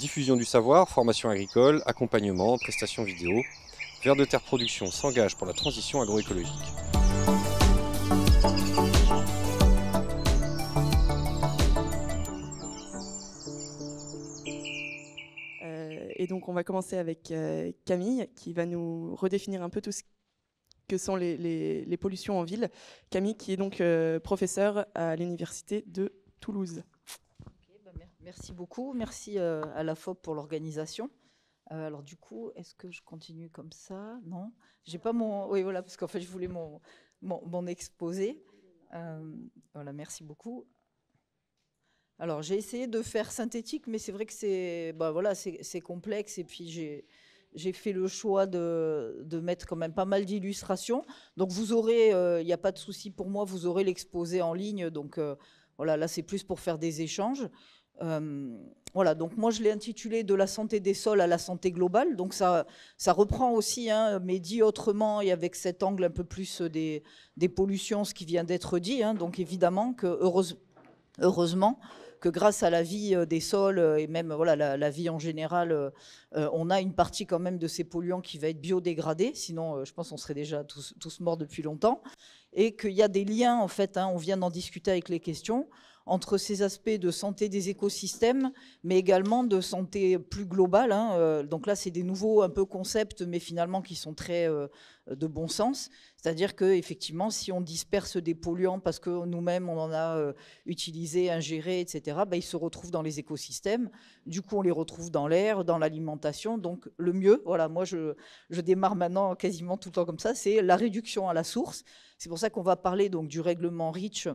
Diffusion du savoir, formation agricole, accompagnement, prestations vidéo. Vers de Terre Production s'engage pour la transition agroécologique. Euh, et donc on va commencer avec euh, Camille qui va nous redéfinir un peu tout ce que sont les, pollutions en ville. Camille qui est donc professeur professeure à l'université de Toulouse. Merci beaucoup. Merci euh, à la FOP pour l'organisation. Euh, alors du coup, est-ce que je continue comme ça Non J'ai pas mon... Oui, voilà, parce qu'en fait, je voulais mon, mon, exposé. Euh, voilà, merci beaucoup. Alors, j'ai essayé de faire synthétique, mais c'est vrai que c'est bah, voilà, c'est complexe. Et puis, j'ai fait le choix de, de, mettre quand même pas mal d'illustrations. Donc, vous aurez, il n'y a pas de souci pour moi, vous aurez l'exposé en ligne. Donc, voilà, là, c'est plus pour faire des échanges. Euh, voilà, donc moi je l'ai intitulé De la santé des sols à la santé globale. Donc ça, reprend aussi, hein, mais dit autrement et avec cet angle un peu plus des, des pollutions, ce qui vient d'être dit. Hein. donc évidemment que heureusement que grâce à la vie euh, des sols euh, et même voilà la, vie en général, on a une partie quand même de ces polluants qui va être biodégradée. Sinon, je pense qu'on serait déjà tous, morts depuis longtemps. Et qu'il y a des liens en fait. Hein. on vient d'en discuter avec les questions entre ces aspects de santé des écosystèmes, mais également de santé plus globale. Hein, euh, donc là, c'est des nouveaux un peu concepts, mais finalement qui sont très euh, de bon sens. C'est-à-dire que effectivement, si on disperse des polluants parce que nous-mêmes on en a euh, utilisé, ingéré, etc., ben, bah, ils se retrouvent dans les écosystèmes. Du coup, on les retrouve dans l'air, dans l'alimentation. Donc le mieux, voilà, moi je, je démarre maintenant quasiment tout le temps comme ça, c'est la réduction à la source. C'est pour ça qu'on va parler donc du règlement REACH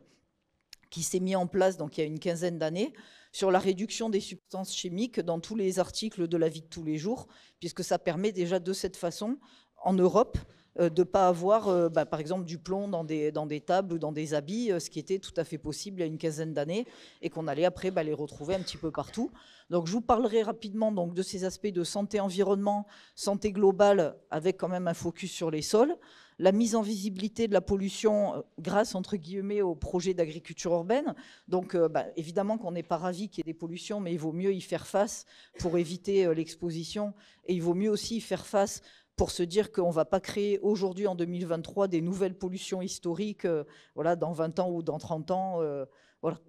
qui s'est mis en place donc il y a une quinzaine d'années sur la réduction des substances chimiques dans tous les articles de la vie de tous les jours, puisque ça permet déjà de cette façon, en Europe, euh, de ne pas avoir, euh, bah, par exemple, du plomb dans des, tables ou dans des habits, euh, ce qui était tout à fait possible il y a une quinzaine d'années, et qu'on allait après bah, les retrouver un petit peu partout. Donc, je vous parlerai rapidement donc, de ces aspects de santé-environnement, santé globale, avec quand même un focus sur les sols la mise en visibilité de la pollution euh, grâce, entre guillemets, au projet d'agriculture urbaine. Donc, euh, bah, évidemment qu'on n'est pas ravis qu'il y ait des pollutions, mais il vaut mieux y faire face pour éviter euh, l'exposition. Et il vaut mieux aussi y faire face pour se dire qu'on ne va pas créer aujourd'hui, en 2023, des nouvelles pollutions historiques voilà, dans 20 ans ou dans 30 ans. voilà.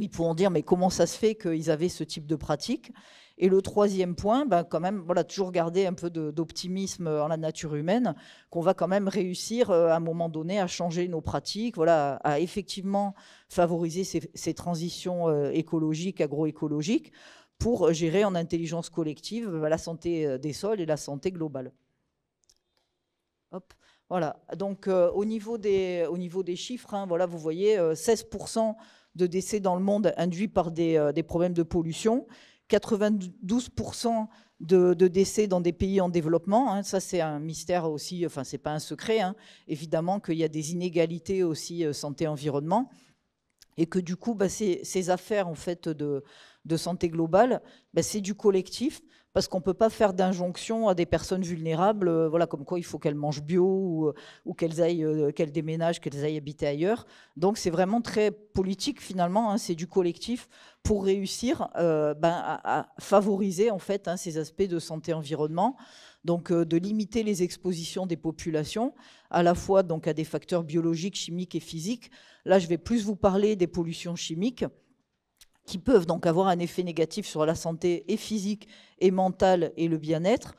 ils pourront dire, mais comment ça se fait qu'ils avaient ce type de pratique et le troisième point, bah, quand même, voilà, toujours garder un peu d'optimisme en la nature humaine, qu'on va quand même réussir euh, à un moment donné à changer nos pratiques, voilà, à effectivement favoriser ces, transitions euh, écologiques, agroécologiques, pour gérer en intelligence collective bah, la santé euh, des sols et la santé globale. Voilà. Donc au, niveau des, au niveau des chiffres, hein, voilà, vous voyez 16% de décès dans le monde induits par des problèmes de pollution 92% de, décès dans des pays en développement. Hein. Ça, c'est un mystère aussi, enfin, c'est pas un secret. Hein. Évidemment qu'il y a des inégalités aussi euh, santé-environnement et que du coup, bah, ces, affaires en fait de, santé globale, bah, c'est du collectif parce qu'on ne peut pas faire d'injonction à des personnes vulnérables, euh, voilà, comme quoi il faut qu'elles mangent bio ou, euh, qu'elles aillent, euh, qu'elles déménagent, qu'elles aillent habiter ailleurs. Donc c'est vraiment très politique finalement, hein, c'est du collectif pour réussir ben, à, favoriser en fait hein, ces aspects de santé-environnement donc de limiter les expositions des populations, à la fois donc à des facteurs biologiques, chimiques et physiques. Là, je vais plus vous parler des pollutions chimiques qui peuvent donc avoir un effet négatif sur la santé et physique et mentale et le bien-être,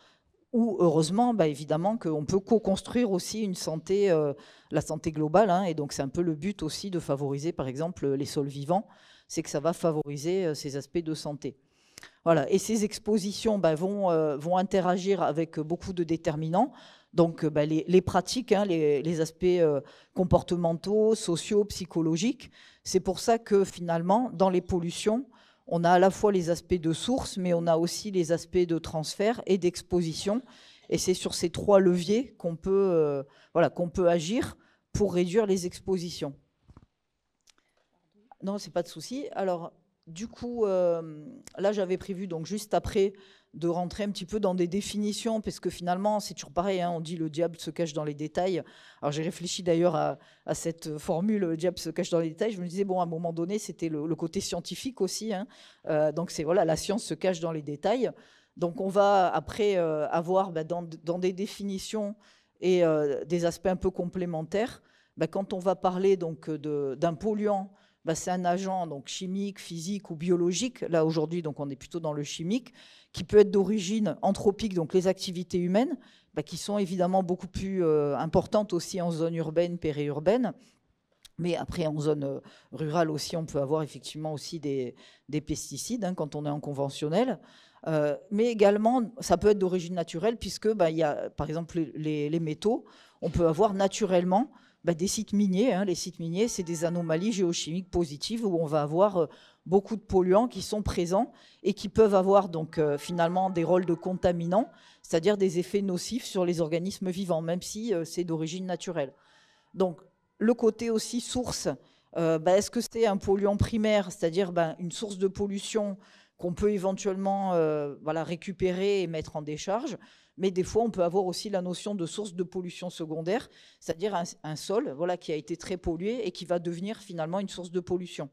ou heureusement, bah, évidemment, qu'on peut co-construire aussi une santé, euh, la santé globale. Hein. et donc, c'est un peu le but aussi de favoriser, par exemple, les sols vivants, c'est que ça va favoriser euh, ces aspects de santé. Voilà. Et ces expositions bah, euh, vont interagir avec beaucoup de déterminants. Donc euh, bah, les, pratiques, hein, les, aspects euh, comportementaux, sociaux, psychologiques. C'est pour ça que finalement, dans les pollutions, on a à la fois les aspects de source, mais on a aussi les aspects de transfert et d'exposition. Et c'est sur ces trois leviers qu'on peut, euh, voilà, qu'on peut agir pour réduire les expositions. Non, c'est pas de souci. Alors, du coup, là, j'avais prévu, donc juste après, de rentrer un petit peu dans des définitions, parce que finalement, c'est toujours pareil, hein, on dit le diable se cache dans les détails. Alors j'ai réfléchi d'ailleurs à, cette formule, le diable se cache dans les détails. Je me disais, bon, à un moment donné, c'était le, côté scientifique aussi. Hein. Euh, donc c'est, voilà, la science se cache dans les détails. Donc on va après euh, avoir bah, dans, des définitions et euh, des aspects un peu complémentaires, bah, quand on va parler donc d'un polluant, bah, c'est un agent donc chimique, physique ou biologique. Là aujourd'hui, donc on est plutôt dans le chimique, qui peut être d'origine anthropique, donc les activités humaines, bah, qui sont évidemment beaucoup plus euh, importantes aussi en zone urbaine, périurbaine. Mais après, en zone euh, rurale aussi, on peut avoir effectivement aussi des, pesticides hein, quand on est en conventionnel. Euh, mais également, ça peut être d'origine naturelle, puisque, bah, il y a, par exemple, les, les, métaux, on peut avoir naturellement bah, des sites miniers. Hein. Les sites miniers, c'est des anomalies géochimiques positives où on va avoir euh, beaucoup de polluants qui sont présents et qui peuvent avoir donc euh, finalement des rôles de contaminants, c'est-à-dire des effets nocifs sur les organismes vivants, même si euh, c'est d'origine naturelle. Donc le côté aussi source, bah, est-ce que c'est un polluant primaire, c'est-à-dire ben, une source de pollution qu'on peut éventuellement récupérer et mettre en décharge mais des fois, on peut avoir aussi la notion de source de pollution secondaire, c'est-à-dire un, sol voilà, qui a été très pollué et qui va devenir finalement une source de pollution.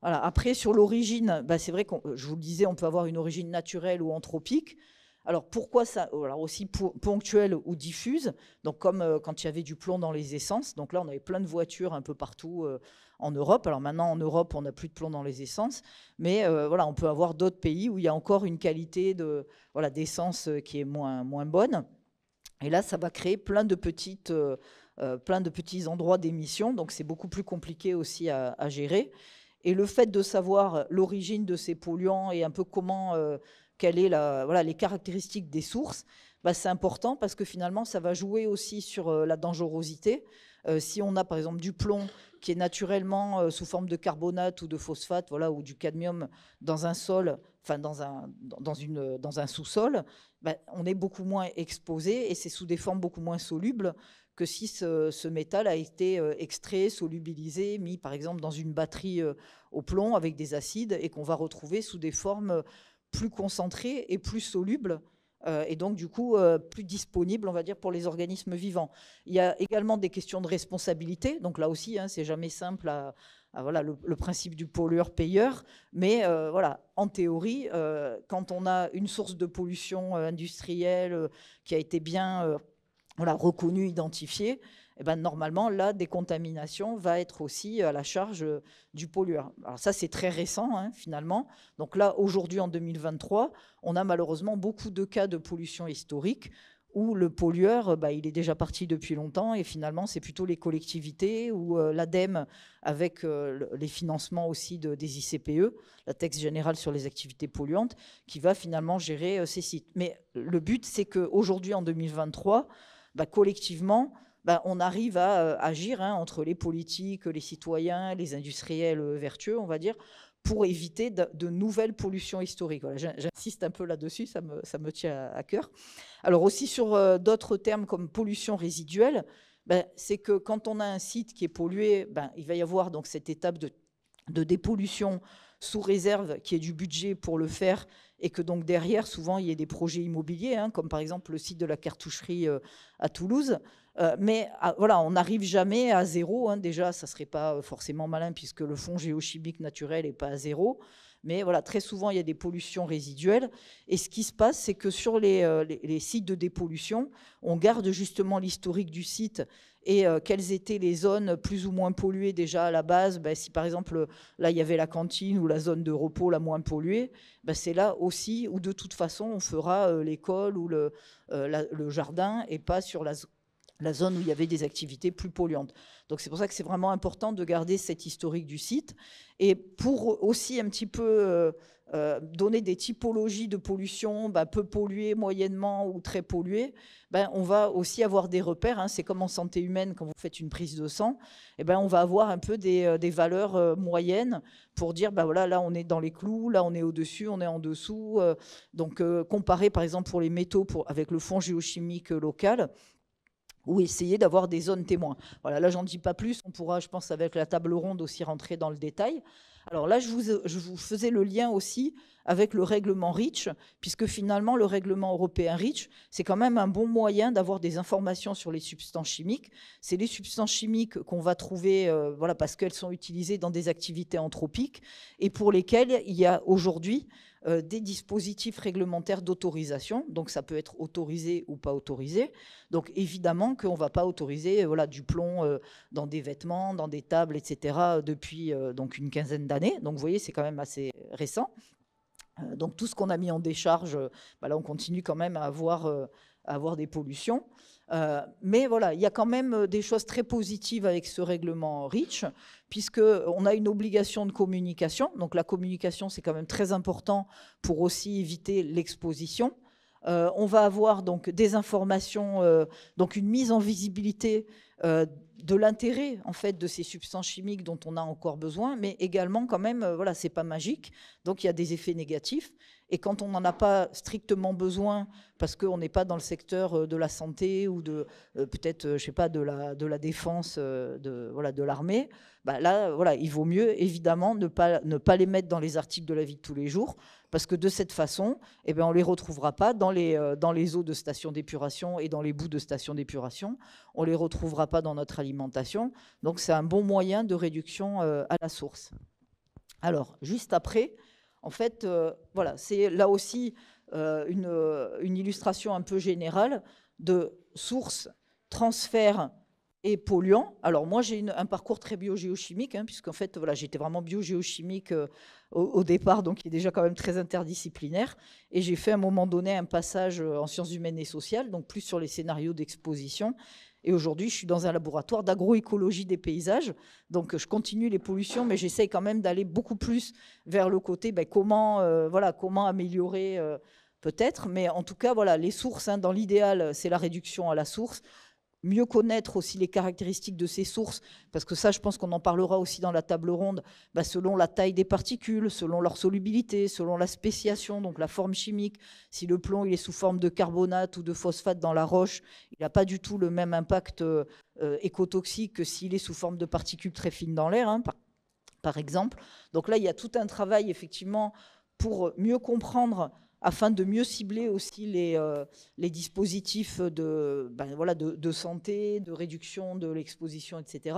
Voilà. Après, sur l'origine, bah, c'est vrai que euh, je vous le disais, on peut avoir une origine naturelle ou anthropique. Alors pourquoi ça euh, Alors aussi ponctuelle ou diffuse. Donc comme euh, quand il y avait du plomb dans les essences. Donc là, on avait plein de voitures un peu partout en Europe. Alors maintenant, en Europe, on n'a plus de plomb dans les essences, mais euh, voilà, on peut avoir d'autres pays où il y a encore une qualité de voilà d'essence euh, qui est moins moins bonne. Et là, ça va créer plein de petites euh, plein de petits endroits d'émission, donc c'est beaucoup plus compliqué aussi à, gérer. Et le fait de savoir l'origine de ces polluants et un peu comment quelle est la voilà les caractéristiques des sources, bah, c'est important parce que finalement, ça va jouer aussi sur la dangerosité. Euh, si on a par exemple du plomb qui est naturellement euh, sous forme de carbonate ou de phosphate, voilà, ou du cadmium dans un sol, dans un, sous-sol, ben, on est beaucoup moins exposé et c'est sous des formes beaucoup moins solubles que si ce, métal a été euh, extrait, solubilisé, mis par exemple dans une batterie au plomb avec des acides et qu'on va retrouver sous des formes plus concentrées et plus solubles euh, et donc du coup euh, plus disponible, on va dire, pour les organismes vivants. Il y a également des questions de responsabilité, donc là aussi, hein, c'est jamais simple voilà, le, principe du pollueur-payeur, mais euh, voilà, en théorie, quand on a une source de pollution industrielle qui a été bien reconnue, identifiée, eh ben, normalement, la décontamination va être aussi à la charge euh, du pollueur. Alors ça, c'est très récent, hein, finalement. Donc là, aujourd'hui, en 2023, on a malheureusement beaucoup de cas de pollution historique où le pollueur, euh, bah, il est déjà parti depuis longtemps et finalement, c'est plutôt les collectivités ou euh, l'ADEME avec les financements aussi de, des ICPE, la taxe générale sur les activités polluantes, qui va finalement gérer ces sites. Mais le but, c'est qu'aujourd'hui, en 2023, bah, collectivement, bah, on arrive à euh, agir hein, entre les politiques, les citoyens, les industriels euh, vertueux, on va dire, pour éviter de, nouvelles pollutions historiques. J'insiste un peu là-dessus, ça me, tient à, cœur. Alors aussi sur euh, d'autres termes comme pollution résiduelle, ben, c'est que quand on a un site qui est pollué, ben, il va y avoir donc cette étape de, de dépollution sous réserve qui est du budget pour le faire et que donc derrière, souvent, il y ait des projets immobiliers, hein, comme par exemple le site de la cartoucherie euh, à Toulouse. Euh, mais ah, voilà, on n'arrive jamais à zéro. Hein. Déjà, ça ne serait pas euh, forcément malin puisque le fonds géochimique naturel n'est pas à zéro. Mais voilà, très souvent, il y a des pollutions résiduelles. Et ce qui se passe, c'est que sur les sites de dépollution, on garde justement l'historique du site et euh, quelles étaient les zones plus ou moins polluées déjà à la base. Ben, si par exemple, là, il y avait la cantine ou la zone de repos la moins polluée, ben, c'est là aussi où de toute façon, on fera euh, l'école ou le, euh, le jardin et pas sur la, zone la zone où il y avait des activités plus polluantes. Donc c'est pour ça que c'est vraiment important de garder cet historique du site. Et pour aussi un petit peu euh, euh, donner des typologies de pollution, bah, peu pollué, moyennement ou très pollué, bah, on va aussi avoir des repères. Hein. C'est comme en santé humaine, quand vous faites une prise de sang, Et eh ben, on va avoir un peu des, euh, valeurs moyennes pour dire, bah, voilà, là on est dans les clous, là on est au-dessus, on est en dessous. donc comparer par exemple pour les métaux pour, avec le fonds géochimique local, ou essayer d'avoir des zones témoins. Voilà, là, j'en dis pas plus. On pourra, je pense, avec la table ronde aussi rentrer dans le détail. Alors là, je vous, je vous faisais le lien aussi avec le règlement REACH, puisque finalement, le règlement européen REACH, c'est quand même un bon moyen d'avoir des informations sur les substances chimiques. C'est les substances chimiques qu'on va trouver, euh, voilà, parce qu'elles sont utilisées dans des activités anthropiques et pour lesquelles il y a aujourd'hui euh, des dispositifs réglementaires d'autorisation. Donc ça peut être autorisé ou pas autorisé. Donc évidemment qu'on ne va pas autoriser euh, voilà, du plomb euh, dans des vêtements, dans des tables, etc. depuis donc une quinzaine d'années. Donc vous voyez, c'est quand même assez récent. donc tout ce qu'on a mis en décharge, bah là on continue quand même à avoir des pollutions. Euh, mais voilà, il y a quand même euh, des choses très positives avec ce règlement REACH, puisqu'on a une obligation de communication. Donc la communication, c'est quand même très important pour aussi éviter l'exposition. Euh, on va avoir donc des informations, donc une mise en visibilité de l'intérêt en fait de ces substances chimiques dont on a encore besoin, mais également quand même, voilà, c'est pas magique, donc il y a des effets négatifs. Et quand on n'en a pas strictement besoin, parce qu'on n'est pas dans le secteur euh, de la santé ou de euh, peut-être, euh, je sais pas, de la, défense, de l'armée, bah là, voilà, il vaut mieux évidemment ne pas les mettre dans les articles de la vie de tous les jours, parce que de cette façon, on eh ben, ne on les retrouvera pas dans les dans les eaux de stations d'épuration et dans les bouts de stations d'épuration, on les retrouvera pas dans notre alimentation. Donc c'est un bon moyen de réduction à la source. Alors juste après. En fait, euh, voilà, c'est là aussi euh, euh, une, illustration un peu générale de sources, transferts et polluants. Alors moi, j'ai un parcours très biogéochimique, hein, puisqu'en fait, voilà, j'étais vraiment biogéochimique au, départ, donc qui est déjà quand même très interdisciplinaire. Et j'ai fait à un moment donné un passage en sciences humaines et sociales, donc plus sur les scénarios d'exposition. Et aujourd'hui, je suis dans un laboratoire d'agroécologie des paysages. Donc, je continue les pollutions, mais j'essaye quand même d'aller beaucoup plus vers le côté ben, comment, euh, voilà, comment améliorer. Euh, peut-être, mais en tout cas, voilà, les sources, hein, dans l'idéal, c'est la réduction à la source mieux connaître aussi les caractéristiques de ces sources, parce que ça, je pense qu'on en parlera aussi dans la table ronde, bah, selon la taille des particules, selon leur solubilité, selon la spéciation, donc la forme chimique. Si le plomb il est sous forme de carbonate ou de phosphate dans la roche, il n'a pas du tout le même impact euh, euh, écotoxique que s'il est sous forme de particules très fines dans l'air, hein, par exemple. Donc là, il y a tout un travail, effectivement, pour mieux comprendre afin de mieux cibler aussi les, euh, les dispositifs de, ben, voilà, de, santé, de réduction de l'exposition, etc.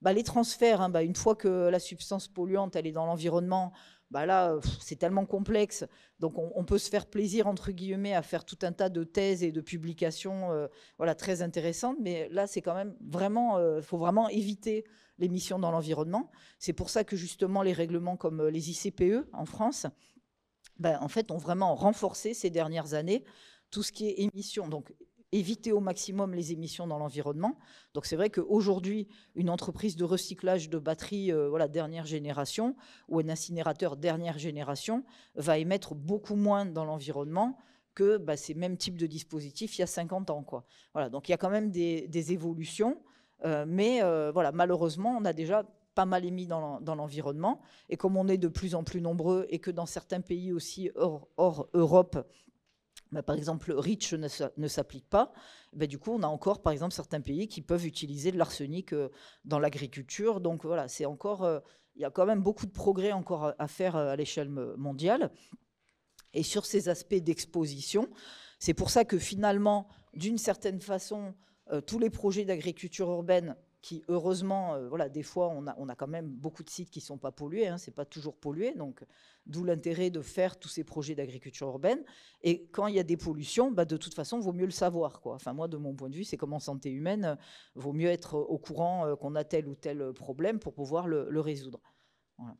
Bah, les transferts, hein, bah, une fois que la substance polluante elle est dans l'environnement, bah, là, c'est tellement complexe. Donc, on, peut se faire plaisir, entre guillemets, à faire tout un tas de thèses et de publications euh, voilà, très intéressantes. Mais là, c'est quand même vraiment, il euh, faut vraiment éviter l'émission dans l'environnement. C'est pour ça que, justement, les règlements comme les ICPE en France, ben, en fait, ont vraiment renforcé ces dernières années tout ce qui est émissions. Donc, éviter au maximum les émissions dans l'environnement. Donc c'est vrai qu'aujourd'hui, une entreprise de recyclage de batteries euh, voilà, dernière génération ou un incinérateur dernière génération va émettre beaucoup moins dans l'environnement que ben, ces mêmes types de dispositifs il y a 50 ans. Quoi. Voilà, donc il y a quand même des, évolutions, euh, mais euh, voilà, malheureusement, on a déjà pas mal émis dans l'environnement. Et comme on est de plus en plus nombreux et que dans certains pays aussi hors, Europe, bah, par exemple, REACH ne, s'applique pas, bah, du coup, on a encore, par exemple, certains pays qui peuvent utiliser de l'arsenic euh, dans l'agriculture. Donc voilà, c'est encore, euh, il y a quand même beaucoup de progrès encore à, faire euh, à l'échelle mondiale. Et sur ces aspects d'exposition, c'est pour ça que finalement, d'une certaine façon, tous les projets d'agriculture urbaine qui heureusement, euh, voilà, des fois, on a, on a quand même beaucoup de sites qui ne sont pas pollués, hein, ce n'est pas toujours pollué, donc d'où l'intérêt de faire tous ces projets d'agriculture urbaine. Et quand il y a des pollutions, bah, de toute façon, vaut mieux le savoir. Quoi. Enfin, moi, de mon point de vue, c'est comme en santé humaine, vaut mieux être au courant euh, qu'on a tel ou tel euh, problème pour pouvoir le, le résoudre. Voilà.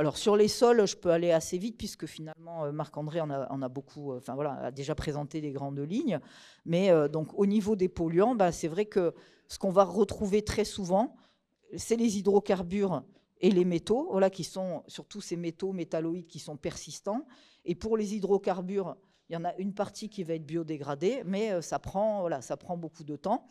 Alors sur les sols, je peux aller assez vite puisque finalement euh, Marc-André en a, beaucoup, euh, a déjà présenté les grandes lignes. Mais euh, donc au niveau des polluants, bah, c'est vrai que ce qu'on va retrouver très souvent, c'est les hydrocarbures et les métaux, voilà, qui sont surtout ces métaux métalloïdes qui sont persistants. Et pour les hydrocarbures, il y en a une partie qui va être biodégradée, mais ça prend beaucoup de temps.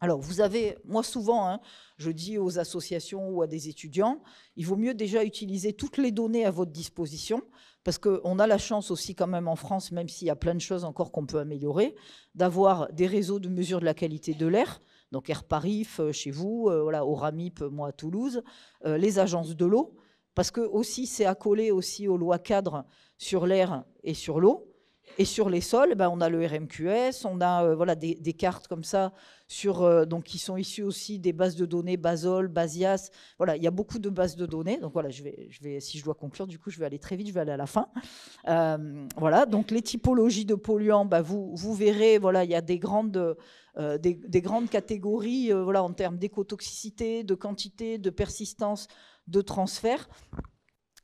Alors, vous avez, moi souvent, hein, je dis aux associations ou à des étudiants, il vaut mieux déjà utiliser toutes les données à votre disposition, parce qu'on a la chance aussi quand même en France, même s'il y a plein de choses encore qu'on peut améliorer, d'avoir des réseaux de mesure de la qualité de l'air, donc Air Paris euh, chez vous, euh, voilà, Oramip, euh, moi à Toulouse, euh, les agences de l'eau, parce que aussi c'est accolé aussi aux lois cadres sur l'air et sur l'eau. Et sur les sols, ben, on a le RMQS, on a voilà, des, cartes comme ça sur, euh, donc, qui sont issus aussi des bases de données Basol, Basias. Voilà, il y a beaucoup de bases de données. Donc voilà, je vais, je vais, si je dois conclure, du coup, je vais aller très vite, je vais aller à la fin. Euh, voilà, donc les typologies de polluants, bah, vous, vous verrez, voilà, il y a des grandes... Euh, des, grandes catégories voilà, en termes d'écotoxicité, de quantité, de persistance, de transfert.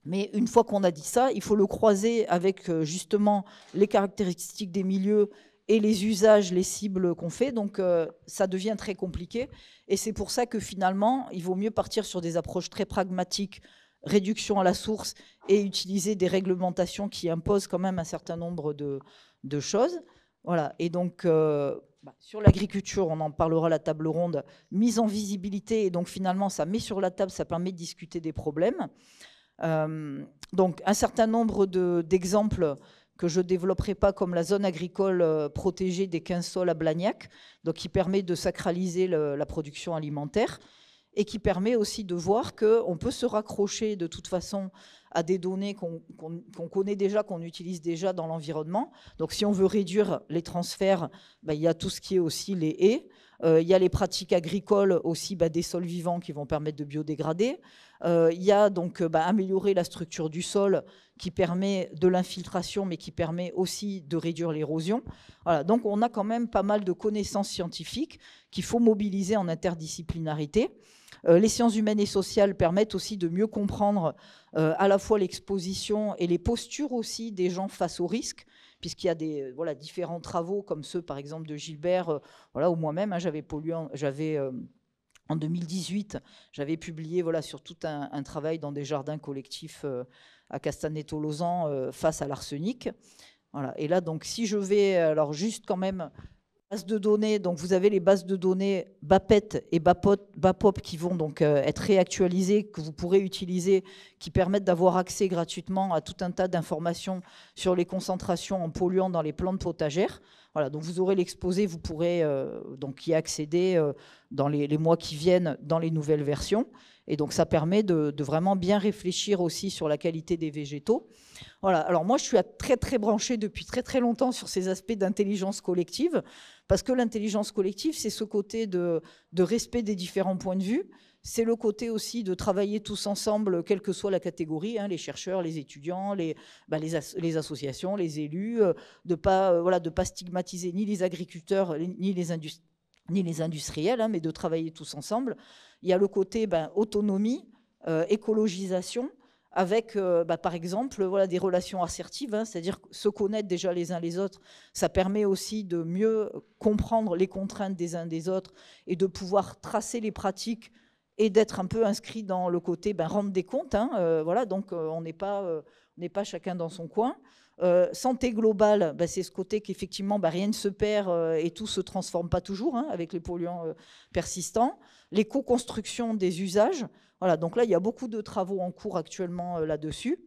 Mais une fois qu'on a dit ça, il faut le croiser avec justement les caractéristiques des milieux et les usages, les cibles qu'on fait. Donc, euh, ça devient très compliqué. Et c'est pour ça que finalement, il vaut mieux partir sur des approches très pragmatiques, réduction à la source, et utiliser des réglementations qui imposent quand même un certain nombre de, choses. Voilà. Et donc, euh, bah, sur l'agriculture, on en parlera à la table ronde, mise en visibilité. Et donc, finalement, ça met sur la table, ça permet de discuter des problèmes. Euh, donc, un certain nombre d'exemples que je ne développerai pas comme la zone agricole euh, protégée des 15 sols à Blagnac, donc qui permet de sacraliser la production alimentaire et qui permet aussi de voir qu'on peut se raccrocher de toute façon à des données qu'on connaît déjà, qu'on utilise déjà dans l'environnement. Donc si on veut réduire les transferts, ben, il y a tout ce qui est aussi les haies. Euh, il y a les pratiques agricoles aussi, bah, des sols vivants qui vont permettre de biodégrader. Euh, il y a donc euh, bah, améliorer la structure du sol qui permet de l'infiltration, mais qui permet aussi de réduire l'érosion. donc on a quand même pas mal de connaissances scientifiques qu'il faut mobiliser en interdisciplinarité. les sciences humaines et sociales permettent aussi de mieux comprendre à la fois l'exposition et les postures aussi des gens face aux risques puisqu'il y a des euh, voilà, différents travaux, comme ceux par exemple de Gilbert, euh, voilà, ou moi-même, hein, j'avais pollué, j'avais. Euh, en 2018, j'avais publié voilà, sur tout un, travail dans des jardins collectifs à Castanet-Tolosan face à l'arsenic. Voilà. Et là, donc, si je vais, alors juste quand même de données, donc vous avez les bases de données BAPET et BAPOP qui vont donc euh, être réactualisées, que vous pourrez utiliser, qui permettent d'avoir accès gratuitement à tout un tas d'informations sur les concentrations en polluants dans les plantes potagères donc vous aurez l'exposé, vous pourrez euh, donc y accéder euh, dans les, mois qui viennent dans les nouvelles versions. Et donc ça permet de, vraiment bien réfléchir aussi sur la qualité des végétaux. Alors moi, je suis très très branchée depuis très très longtemps sur ces aspects d'intelligence collective, parce que l'intelligence collective, c'est ce côté de respect des différents points de vue c'est le côté aussi de travailler tous ensemble, quelle que soit la catégorie, hein, les chercheurs, les étudiants, les, bah, associations, les élus, euh, de ne pas, euh, voilà, pas stigmatiser ni les agriculteurs, ni les, ni les industriels, hein, mais de travailler tous ensemble. Il y a le côté ben, autonomie, euh, écologisation, avec, bah, par exemple, voilà, des relations assertives, hein, c'est-à-dire se connaître déjà les uns les autres. Ça permet aussi de mieux comprendre les contraintes des uns des autres et de pouvoir tracer les pratiques et d'être un peu inscrit dans le côté ben, rendre des comptes. Hein, euh, voilà, donc euh, on n'est pas, euh, pas chacun dans son coin. santé globale, ben, c'est ce côté qu'effectivement ben, rien ne se perd et tout se transforme pas toujours hein, avec les polluants persistants. L'éco-construction des usages, voilà, donc là il y a beaucoup de travaux en cours actuellement là-dessus.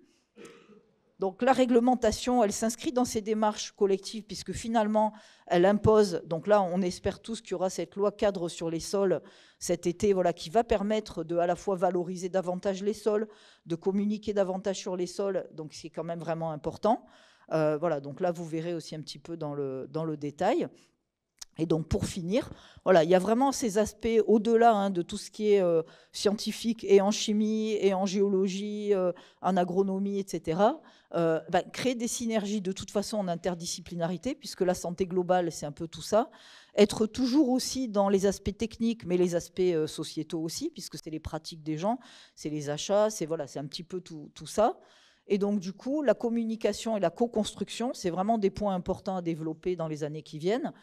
Donc la réglementation, elle s'inscrit dans ces démarches collectives puisque finalement, elle impose, donc là on espère tous qu'il y aura cette loi cadre sur les sols cet été, voilà, qui va permettre de à la fois valoriser davantage les sols, de communiquer davantage sur les sols, donc c'est quand même vraiment important. Euh, voilà, donc là vous verrez aussi un petit peu dans le détail. Et donc pour finir, voilà, il y a vraiment ces aspects au-delà hein, de tout ce qui est euh, scientifique et en chimie et en géologie, euh, en agronomie, etc. Euh, bah, créer des synergies de toute façon en interdisciplinarité, puisque la santé globale, c'est un peu tout ça. Être toujours aussi dans les aspects techniques, mais les aspects sociétaux aussi, puisque c'est les pratiques des gens, c'est les achats, c'est voilà, c'est un petit peu tout, tout ça. Et donc, du coup, la communication et la co-construction, c'est vraiment des points importants à développer dans les années qui viennent,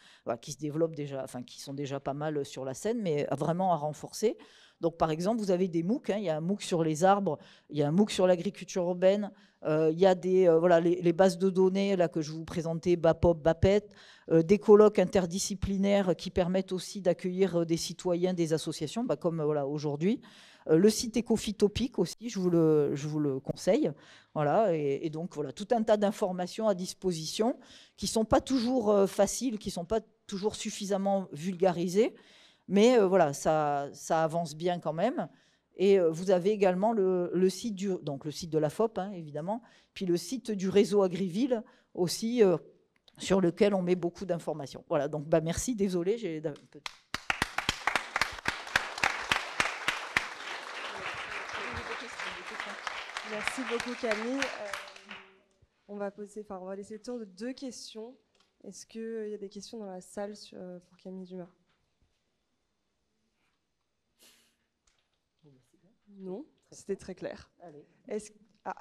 qui se développent déjà, enfin, qui sont déjà pas mal sur la scène, mais vraiment à renforcer. Donc, par exemple, vous avez des MOOC. Hein. il y a un MOOC sur les arbres, il y a un MOOC sur l'agriculture urbaine, euh, il y a des, euh, voilà, les, bases de données là, que je vous présentais, BAPOP, BAPET, euh, des colloques interdisciplinaires qui permettent aussi d'accueillir des citoyens, des associations, bah, comme aujourd'hui. le site Ecofitopic aussi, je vous le, je vous le conseille. Voilà, et, donc, voilà, tout un tas d'informations à disposition qui ne sont pas toujours faciles, qui ne sont pas toujours suffisamment vulgarisées. Mais euh, voilà, ça, ça, avance bien quand même. Et euh, vous avez également le, site du, donc le site de la FOP, hein, évidemment, puis le site du réseau Agriville aussi, euh, sur lequel on met beaucoup d'informations. Voilà, donc bah, merci, désolé, j'ai un peu... Merci beaucoup Camille. on va poser, on va laisser le temps de deux questions. Est-ce qu'il y a des questions dans la salle pour Camille Dumas Non, c'était très clair. Ah.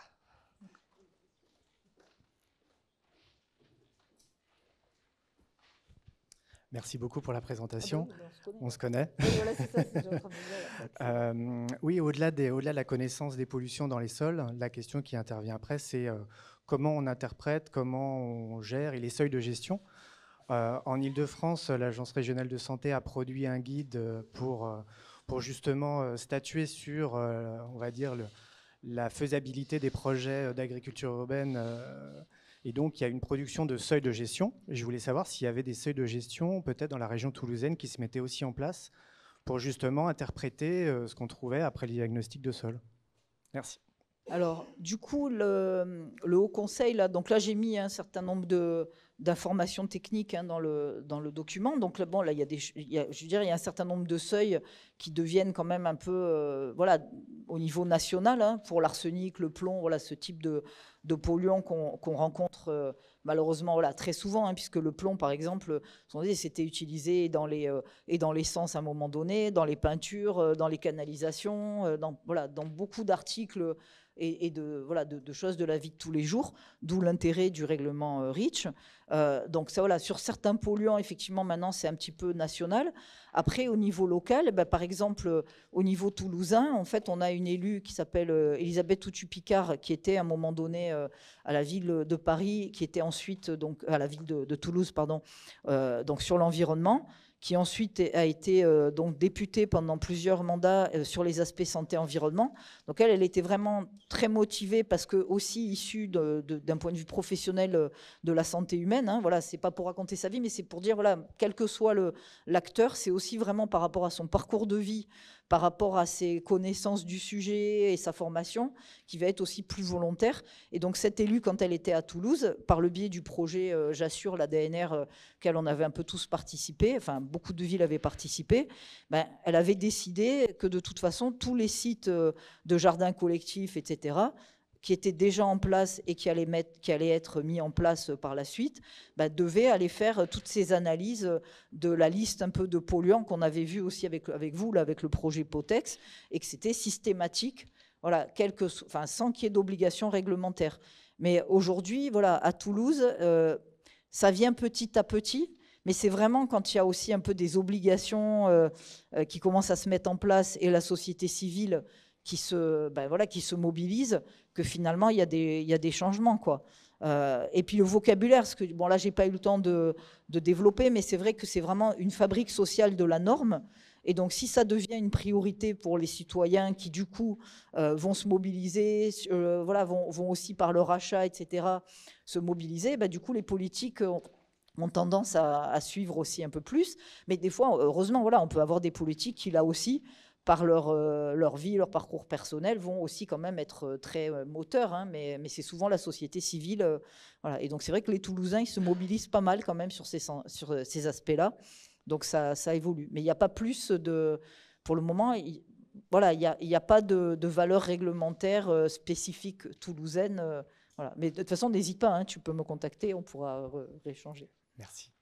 Merci beaucoup pour la présentation. Ah bah on se connaît. oui, au-delà des, de la connaissance des pollutions dans les sols, la question qui intervient après, c'est euh, comment on interprète, comment on gère et les seuils de gestion. Euh, en Ile-de-France, l'Agence régionale de santé a produit un guide pour euh, pour justement euh, statuer sur, euh, on va dire, la faisabilité des projets euh, d'agriculture urbaine. Et donc, il y a une production de seuils de gestion. Je voulais savoir s'il y avait des seuils de gestion, peut-être dans la région toulousaine, qui se mettaient aussi en place pour justement interpréter ce qu'on trouvait après les diagnostics de sol. Merci. Alors, du coup, le, le Haut Conseil, là, donc là, j'ai mis un certain nombre de, d'informations techniques hein, dans, le, dans le document. Donc bon, là, il y a je veux dire, il y un certain nombre de seuils qui deviennent quand même un peu, euh, voilà, au niveau national, hein, pour l'arsenic, le plomb, voilà, ce type de, de polluants qu'on rencontre euh, malheureusement voilà, très souvent, hein, puisque le plomb, par exemple, c'était utilisé dans les, euh, et dans l'essence à un moment donné, dans les peintures, dans les canalisations, dans, voilà, dans beaucoup d'articles et, de, voilà, de, choses de la vie de tous les jours, d'où l'intérêt du règlement euh, REACH. Euh, donc ça, voilà, sur certains polluants, effectivement, maintenant, c'est un petit peu national. Après, au niveau local, bah, par exemple, euh, au niveau toulousain, en fait, on a une élue qui s'appelle Elisabeth Toutu-Picard, qui était à un moment donné à la ville de Paris, qui était ensuite donc, à la ville de, Toulouse, pardon, donc sur l'environnement qui ensuite a été euh, donc députée pendant plusieurs mandats euh, sur les aspects santé-environnement. Donc elle, elle était vraiment très motivée parce que aussi issue d'un point de vue professionnel euh, de la santé humaine. Hein, voilà, c'est pas pour raconter sa vie, mais c'est pour dire voilà, quel que soit l'acteur, c'est aussi vraiment par rapport à son parcours de vie, par rapport à ses connaissances du sujet et sa formation, qui va être aussi plus volontaire. Et donc cette élue, quand elle était à Toulouse, par le biais du projet euh, J'assure, la DNR, euh, qu'elle on avait un peu tous participé, enfin beaucoup de villes avaient participé, ben, elle avait décidé que de toute façon, tous les sites euh, de jardins collectifs, etc., qui était déjà en place et qui allait, mettre, allait être mis en place par la suite, bah, devait aller faire toutes ces analyses de la liste un peu de polluants qu'on avait vu aussi avec, avec vous, là, avec le projet POTEX, et que c'était systématique, voilà, quelques, enfin, sans qu'il y ait d'obligation réglementaire. Mais aujourd'hui, voilà, à Toulouse, euh, ça vient petit à petit, mais c'est vraiment quand il y a aussi un peu des obligations euh, euh, qui commencent à se mettre en place et la société civile qui se, ben voilà, qui se mobilisent, que finalement, il y a des, il y a des changements. Quoi. Euh, et puis le vocabulaire, ce que bon, là, je n'ai pas eu le temps de, de développer, mais c'est vrai que c'est vraiment une fabrique sociale de la norme. Et donc, si ça devient une priorité pour les citoyens qui, du coup, euh, vont se mobiliser, euh, voilà, vont, vont, aussi par leur achat, etc., se mobiliser, ben, du coup, les politiques ont, tendance à, à, suivre aussi un peu plus. Mais des fois, heureusement, voilà, on peut avoir des politiques qui, là aussi, par leur, euh, leur vie, leur parcours personnel, vont aussi quand même être euh, très euh, moteurs. Hein, mais, mais c'est souvent la société civile. voilà. Et donc c'est vrai que les Toulousains, ils se mobilisent pas mal quand même sur ces, sur ces aspects-là. Donc ça, ça évolue. Mais il n'y a pas plus de... Pour le moment, il, voilà, il n'y a, a, pas de, de valeur réglementaire spécifique toulousaine. voilà. Mais de toute façon, n'hésite pas, hein, tu peux me contacter, on pourra rééchanger Merci.